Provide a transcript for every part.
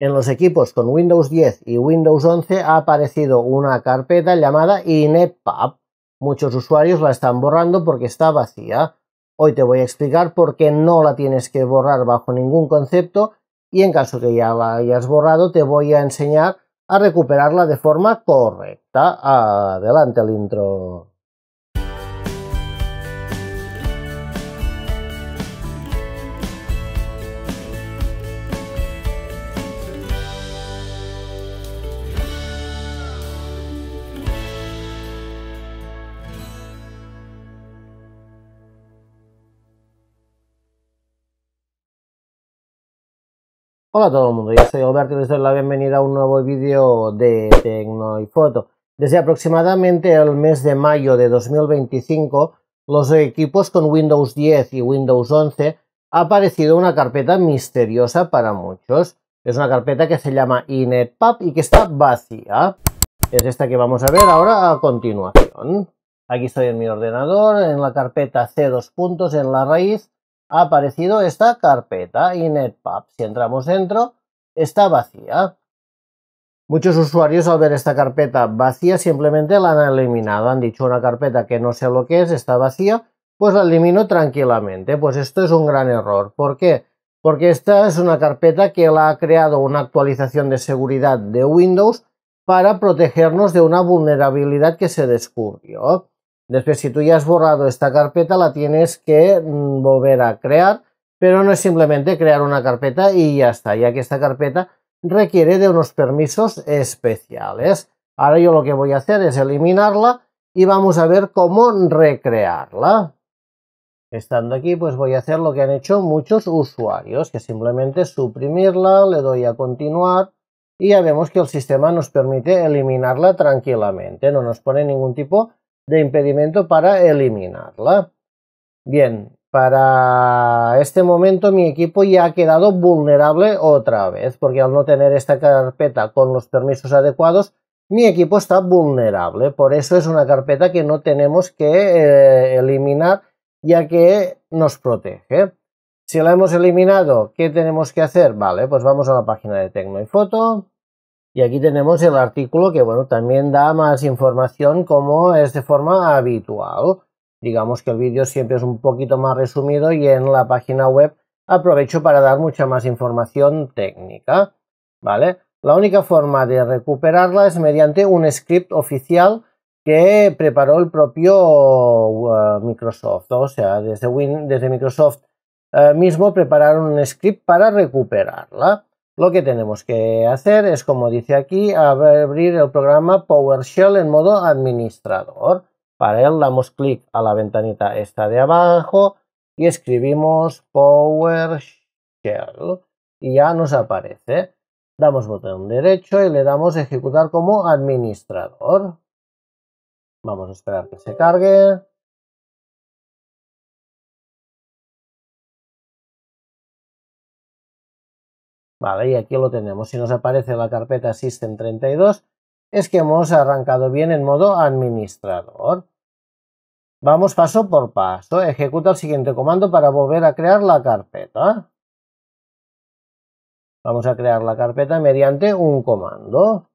En los equipos con Windows 10 y Windows 11 ha aparecido una carpeta llamada inetpub. Muchos usuarios la están borrando porque está vacía. Hoy te voy a explicar por qué no la tienes que borrar bajo ningún concepto y en caso que ya la hayas borrado te voy a enseñar a recuperarla de forma correcta. Adelante el intro. Hola a todo el mundo, yo soy Alberto y les doy la bienvenida a un nuevo vídeo de Tecno y Foto. Desde aproximadamente el mes de mayo de 2025, los equipos con Windows 10 y Windows 11 ha aparecido una carpeta misteriosa para muchos. Es una carpeta que se llama inetpub y que está vacía. Es esta que vamos a ver ahora a continuación. Aquí estoy en mi ordenador, en la carpeta C2 puntos, en la raíz, ha aparecido esta carpeta inetpub. Si entramos dentro, está vacía. Muchos usuarios al ver esta carpeta vacía simplemente la han eliminado. Han dicho una carpeta que no sé lo que es, está vacía, pues la elimino tranquilamente. Pues esto es un gran error. ¿Por qué? Porque esta es una carpeta que la ha creado una actualización de seguridad de Windows para protegernos de una vulnerabilidad que se descubrió. Después, si tú ya has borrado esta carpeta, la tienes que mm, volver a crear, pero no es simplemente crear una carpeta y ya está, ya que esta carpeta requiere de unos permisos especiales. Ahora yo lo que voy a hacer es eliminarla y vamos a ver cómo recrearla. Estando aquí, pues voy a hacer lo que han hecho muchos usuarios, que simplemente suprimirla, le doy a continuar y ya vemos que el sistema nos permite eliminarla tranquilamente, no nos pone ningún tipo de impedimento para eliminarla. Bien, para este momento mi equipo ya ha quedado vulnerable otra vez, porque al no tener esta carpeta con los permisos adecuados, mi equipo está vulnerable. Por eso es una carpeta que no tenemos que eh, eliminar, ya que nos protege. Si la hemos eliminado, ¿qué tenemos que hacer? Vale, pues vamos a la página de Tecno y Foto. Y aquí tenemos el artículo que, bueno, también da más información como es de forma habitual. Digamos que el vídeo siempre es un poquito más resumido y en la página web aprovecho para dar mucha más información técnica, ¿vale? La única forma de recuperarla es mediante un script oficial que preparó el propio eh, Microsoft, o sea, desde, desde Microsoft eh, mismo prepararon un script para recuperarla. Lo que tenemos que hacer es, como dice aquí, abrir el programa PowerShell en modo administrador. Para él damos clic a la ventanita esta de abajo y escribimos PowerShell y ya nos aparece. Damos botón derecho y le damos ejecutar como administrador. Vamos a esperar que se cargue. Vale, y aquí lo tenemos. Si nos aparece la carpeta System32, es que hemos arrancado bien en modo administrador. Vamos paso por paso. Ejecuta el siguiente comando para volver a crear la carpeta. Vamos a crear la carpeta mediante un comando.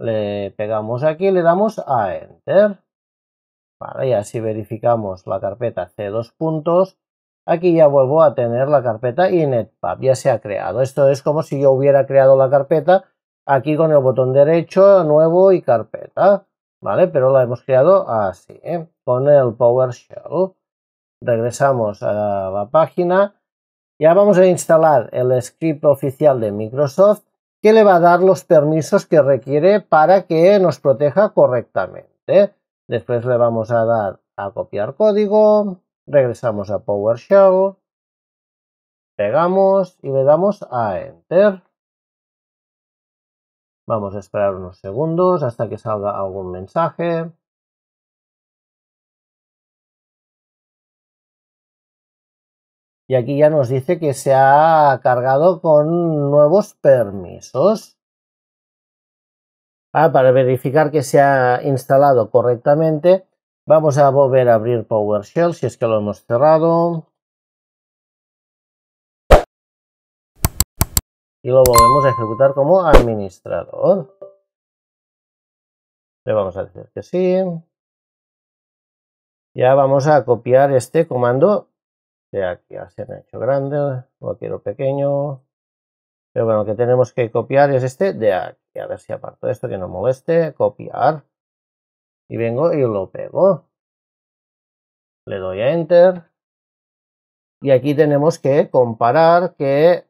Le pegamos aquí, le damos a Enter. Vale, y así verificamos la carpeta C2 puntos Aquí ya vuelvo a tener la carpeta y NetPub ya se ha creado. Esto es como si yo hubiera creado la carpeta aquí con el botón derecho, nuevo y carpeta, ¿vale? Pero la hemos creado así, ¿eh? con el PowerShell. Regresamos a la página. Ya vamos a instalar el script oficial de Microsoft que le va a dar los permisos que requiere para que nos proteja correctamente. Después le vamos a dar a copiar código, Regresamos a PowerShell, pegamos y le damos a Enter. Vamos a esperar unos segundos hasta que salga algún mensaje. Y aquí ya nos dice que se ha cargado con nuevos permisos. Ah, para verificar que se ha instalado correctamente, Vamos a volver a abrir PowerShell si es que lo hemos cerrado. Y lo volvemos a ejecutar como administrador. Le vamos a decir que sí. Ya vamos a copiar este comando de aquí. a se me ha hecho grande, lo quiero pequeño. Pero bueno, lo que tenemos que copiar es este de aquí. A ver si aparto esto que no moleste. Copiar y vengo y lo pego. Le doy a Enter. Y aquí tenemos que comparar que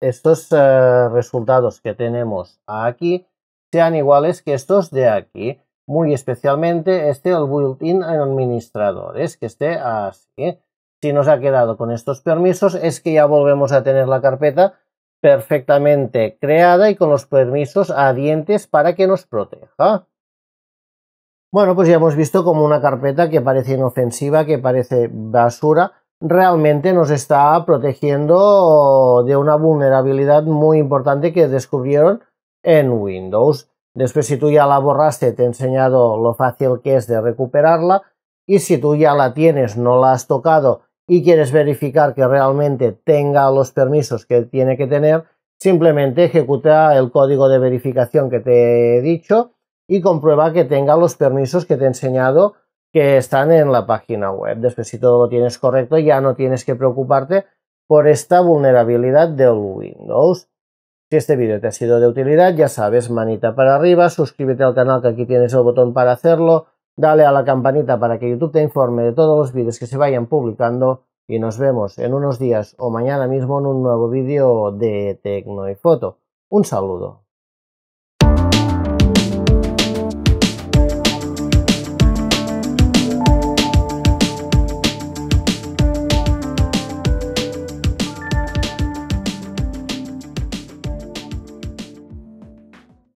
estos eh, resultados que tenemos aquí sean iguales que estos de aquí. Muy especialmente este, el built-in administradores, que esté así. Si nos ha quedado con estos permisos es que ya volvemos a tener la carpeta perfectamente creada y con los permisos a para que nos proteja. Bueno, pues ya hemos visto como una carpeta que parece inofensiva, que parece basura, realmente nos está protegiendo de una vulnerabilidad muy importante que descubrieron en Windows. Después, si tú ya la borraste, te he enseñado lo fácil que es de recuperarla. Y si tú ya la tienes, no la has tocado y quieres verificar que realmente tenga los permisos que tiene que tener, simplemente ejecuta el código de verificación que te he dicho y comprueba que tenga los permisos que te he enseñado que están en la página web. Después, si todo lo tienes correcto, ya no tienes que preocuparte por esta vulnerabilidad del Windows. Si este vídeo te ha sido de utilidad, ya sabes, manita para arriba, suscríbete al canal que aquí tienes el botón para hacerlo, dale a la campanita para que YouTube te informe de todos los vídeos que se vayan publicando y nos vemos en unos días o mañana mismo en un nuevo vídeo de Tecno y Foto. Un saludo.